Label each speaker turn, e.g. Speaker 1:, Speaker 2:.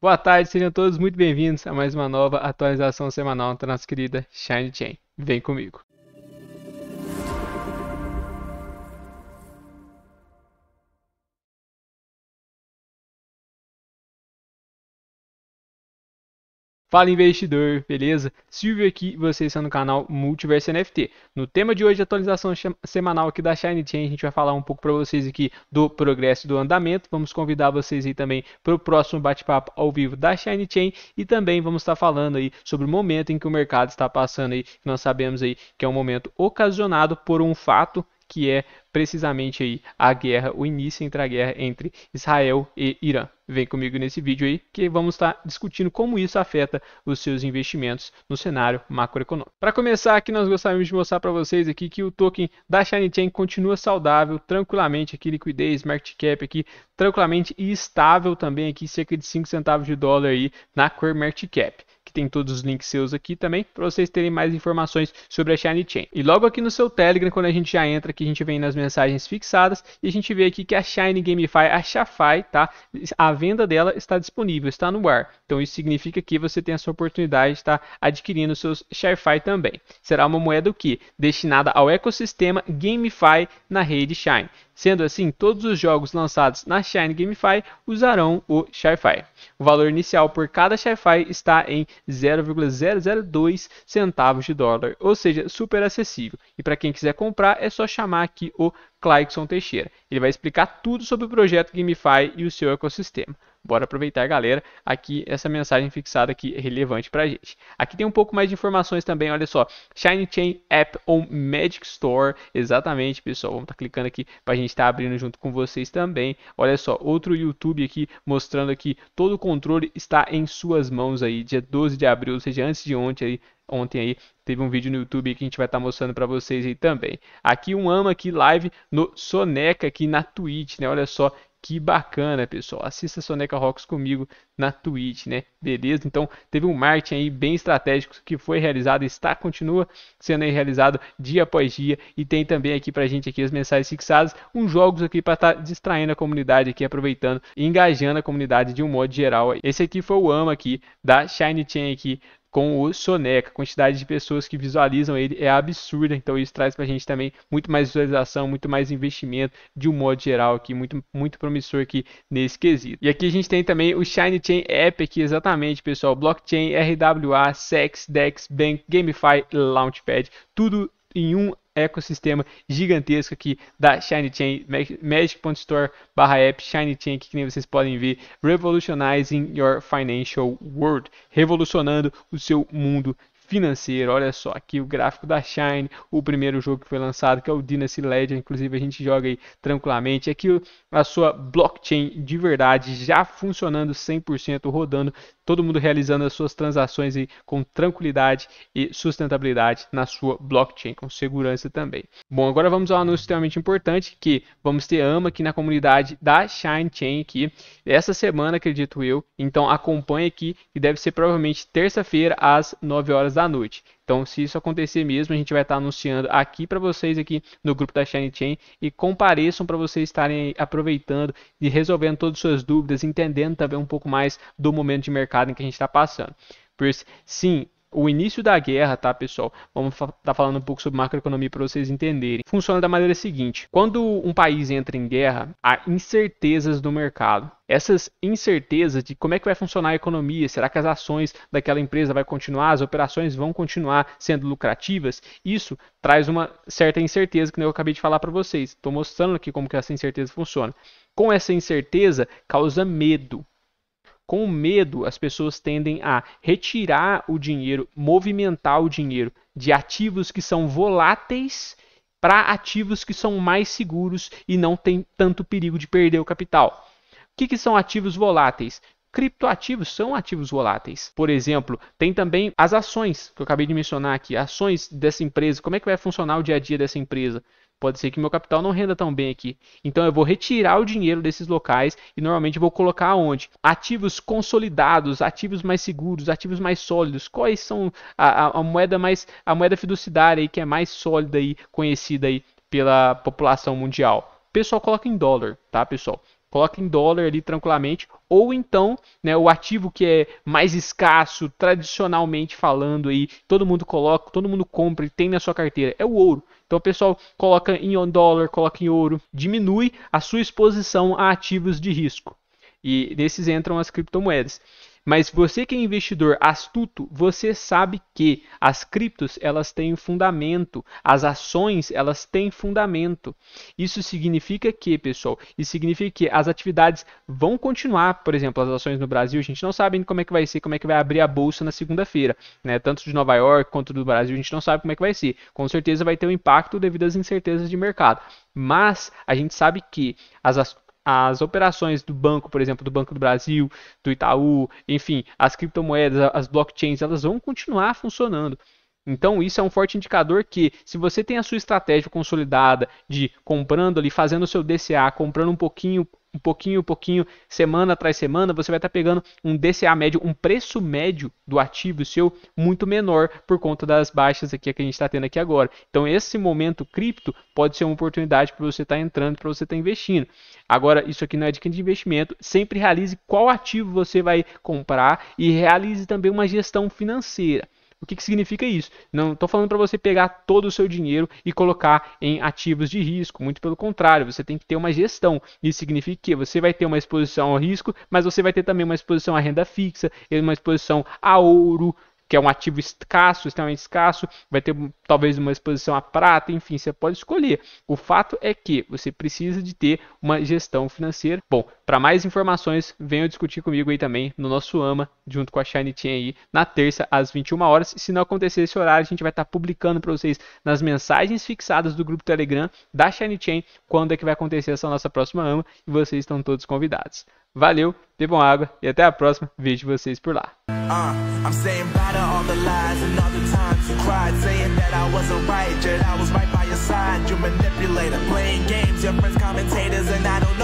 Speaker 1: Boa tarde, sejam todos muito bem-vindos a mais uma nova atualização semanal da nossa querida Shine Chain. Vem comigo! Fala investidor, beleza? Silvio aqui, você está no canal Multiverso NFT. No tema de hoje, atualização semanal aqui da Shine Chain, a gente vai falar um pouco para vocês aqui do progresso do andamento. Vamos convidar vocês aí também para o próximo bate-papo ao vivo da Shine Chain e também vamos estar falando aí sobre o momento em que o mercado está passando aí. Nós sabemos aí que é um momento ocasionado por um fato que é precisamente aí a guerra, o início entre a guerra entre Israel e Irã. Vem comigo nesse vídeo aí que vamos estar discutindo como isso afeta os seus investimentos no cenário macroeconômico. Para começar aqui, nós gostaríamos de mostrar para vocês aqui que o token da Shiny Chain continua saudável, tranquilamente aqui, liquidez, market cap aqui, tranquilamente e estável também aqui, cerca de 5 centavos de dólar aí na Core Market Cap tem todos os links seus aqui também, para vocês terem mais informações sobre a Shiny Chain. E logo aqui no seu Telegram, quando a gente já entra aqui, a gente vem nas mensagens fixadas e a gente vê aqui que a Shiny GameFi, a Shafai, tá? A venda dela está disponível, está no ar. Então isso significa que você tem essa oportunidade de estar tá adquirindo seus ShareFi também. Será uma moeda o que? Destinada ao ecossistema GameFi na rede Shine. Sendo assim, todos os jogos lançados na Shine GameFi usarão o ShiFi. O valor inicial por cada ShiFi está em 0,002 centavos de dólar, ou seja, super acessível. E para quem quiser comprar, é só chamar aqui o Claixon Teixeira. Ele vai explicar tudo sobre o projeto GameFi e o seu ecossistema. Bora aproveitar, galera, aqui essa mensagem fixada aqui relevante para a gente. Aqui tem um pouco mais de informações também, olha só. Shine Chain App ou Magic Store, exatamente, pessoal. Vamos estar tá clicando aqui para a gente estar tá abrindo junto com vocês também. Olha só, outro YouTube aqui mostrando aqui todo o controle está em suas mãos aí, dia 12 de abril, ou seja, antes de ontem aí, ontem aí teve um vídeo no YouTube que a gente vai estar tá mostrando para vocês aí também. Aqui um ama aqui live no Soneca aqui na Twitch, né? Olha só que bacana, pessoal. Assista Soneca Rocks comigo na Twitch, né? Beleza? Então, teve um marketing aí bem estratégico que foi realizado, está, continua sendo aí realizado dia após dia. E tem também aqui pra gente aqui as mensagens fixadas, uns jogos aqui para estar tá distraindo a comunidade aqui, aproveitando e engajando a comunidade de um modo geral. Esse aqui foi o AMA aqui, da Shine Chain aqui, com o Soneca. A quantidade de pessoas que visualizam ele é absurda, então isso traz para a gente também muito mais visualização, muito mais investimento de um modo geral aqui, muito, muito promissor aqui nesse quesito. E aqui a gente tem também o Shine Chain App aqui, exatamente, pessoal, blockchain, RWA, SEX, DEX, Bank, GameFi, Launchpad, tudo em um ecossistema gigantesco aqui da ShinyChain, magic.store barra app ShinyChain, que, que nem vocês podem ver, Revolutionizing Your Financial World, revolucionando o seu mundo financeiro. Olha só aqui o gráfico da Shine, o primeiro jogo que foi lançado, que é o Dynasty Legend. Inclusive, a gente joga aí tranquilamente. Aqui a sua blockchain de verdade já funcionando 100%, rodando, todo mundo realizando as suas transações aí com tranquilidade e sustentabilidade na sua blockchain, com segurança também. Bom, agora vamos ao anúncio extremamente importante que vamos ter AMA aqui na comunidade da Shine Chain aqui essa semana, acredito eu. Então acompanhe aqui que deve ser provavelmente terça-feira às 9 horas da noite. Então, se isso acontecer mesmo, a gente vai estar anunciando aqui para vocês aqui no grupo da Shine Chain e compareçam para vocês estarem aproveitando e resolvendo todas as suas dúvidas, entendendo também um pouco mais do momento de mercado em que a gente está passando. Por sim, o início da guerra, tá, pessoal? Vamos estar tá falando um pouco sobre macroeconomia para vocês entenderem. Funciona da maneira seguinte: quando um país entra em guerra, há incertezas no mercado essas incertezas de como é que vai funcionar a economia, será que as ações daquela empresa vai continuar, as operações vão continuar sendo lucrativas, isso traz uma certa incerteza que eu acabei de falar para vocês. Estou mostrando aqui como que essa incerteza funciona. Com essa incerteza, causa medo. Com medo, as pessoas tendem a retirar o dinheiro, movimentar o dinheiro de ativos que são voláteis para ativos que são mais seguros e não tem tanto perigo de perder o capital. O que, que são ativos voláteis? criptoativos são ativos voláteis. Por exemplo, tem também as ações, que eu acabei de mencionar aqui, ações dessa empresa, como é que vai funcionar o dia a dia dessa empresa? Pode ser que meu capital não renda tão bem aqui. Então eu vou retirar o dinheiro desses locais e normalmente vou colocar onde? Ativos consolidados, ativos mais seguros, ativos mais sólidos. Quais são a, a, a moeda mais a moeda fiduciária aí que é mais sólida e conhecida aí pela população mundial? pessoal coloca em dólar, tá, pessoal? Coloca em dólar ali tranquilamente, ou então né, o ativo que é mais escasso, tradicionalmente falando aí, todo mundo coloca, todo mundo compra e tem na sua carteira, é o ouro. Então, o pessoal coloca em dólar, coloca em ouro, diminui a sua exposição a ativos de risco. E nesses entram as criptomoedas. Mas você que é investidor astuto, você sabe que as criptos elas têm fundamento, as ações elas têm fundamento. Isso significa que, pessoal, isso significa que as atividades vão continuar. Por exemplo, as ações no Brasil, a gente não sabe ainda como é que vai ser, como é que vai abrir a bolsa na segunda-feira, né? Tanto de Nova York quanto do Brasil, a gente não sabe como é que vai ser. Com certeza vai ter um impacto devido às incertezas de mercado. Mas a gente sabe que as, as operações do banco, por exemplo, do Banco do Brasil, do Itaú, enfim, as criptomoedas, as blockchains, elas vão continuar funcionando. Então, isso é um forte indicador que, se você tem a sua estratégia consolidada de comprando ali, fazendo o seu DCA, comprando um pouquinho um pouquinho, um pouquinho, semana atrás semana, você vai estar tá pegando um DCA médio, um preço médio do ativo seu muito menor por conta das baixas aqui que a gente está tendo aqui agora. Então esse momento cripto pode ser uma oportunidade para você estar tá entrando, para você estar tá investindo. Agora, isso aqui não é dica de investimento, sempre realize qual ativo você vai comprar e realize também uma gestão financeira. O que, que significa isso? Não estou falando para você pegar todo o seu dinheiro e colocar em ativos de risco. Muito pelo contrário, você tem que ter uma gestão. Isso significa que você vai ter uma exposição ao risco, mas você vai ter também uma exposição à renda fixa, uma exposição a ouro, que é um ativo escasso, extremamente escasso, vai ter talvez uma exposição a prata, enfim, você pode escolher. O fato é que você precisa de ter uma gestão financeira. Bom, para mais informações, venham discutir comigo aí também no nosso AMA, junto com a Shine aí, na terça às 21 horas. se não acontecer esse horário, a gente vai estar tá publicando para vocês nas mensagens fixadas do grupo Telegram da Shine Chain quando é que vai acontecer essa nossa próxima AMA e vocês estão todos convidados. Valeu, bebam água e até a próxima. Vejo vocês por lá. Uh,